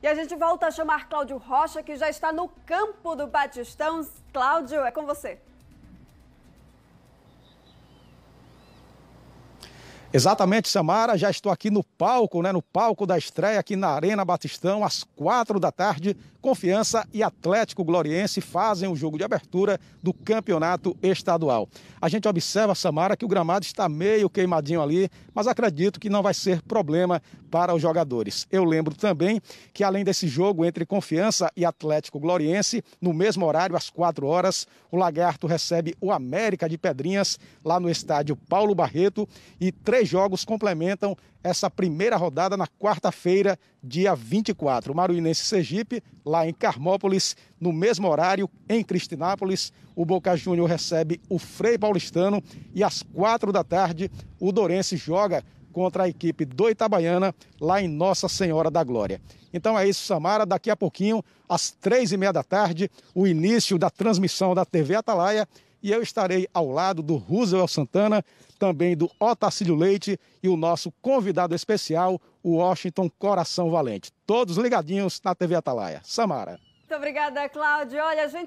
E a gente volta a chamar Cláudio Rocha, que já está no campo do Batistão. Cláudio, é com você. Exatamente, Samara. Já estou aqui no palco, né? No palco da estreia aqui na Arena Batistão, às quatro da tarde. Confiança e Atlético Gloriense fazem o jogo de abertura do campeonato estadual. A gente observa, Samara, que o gramado está meio queimadinho ali, mas acredito que não vai ser problema para os jogadores. Eu lembro também que, além desse jogo entre Confiança e Atlético Gloriense, no mesmo horário, às quatro horas, o Lagarto recebe o América de Pedrinhas lá no estádio Paulo Barreto e três Três jogos complementam essa primeira rodada na quarta-feira, dia 24. Maruinense Sergipe, lá em Carmópolis, no mesmo horário, em Cristinápolis. O Boca Júnior recebe o Frei Paulistano e às quatro da tarde o Dorense joga contra a equipe do Itabaiana, lá em Nossa Senhora da Glória. Então é isso, Samara. Daqui a pouquinho, às três e meia da tarde, o início da transmissão da TV Atalaia e eu estarei ao lado do Roosevelt Santana, também do Otacílio Leite e o nosso convidado especial, o Washington Coração Valente. Todos ligadinhos na TV Atalaia. Samara. Muito obrigada, Cláudio. Olha, a gente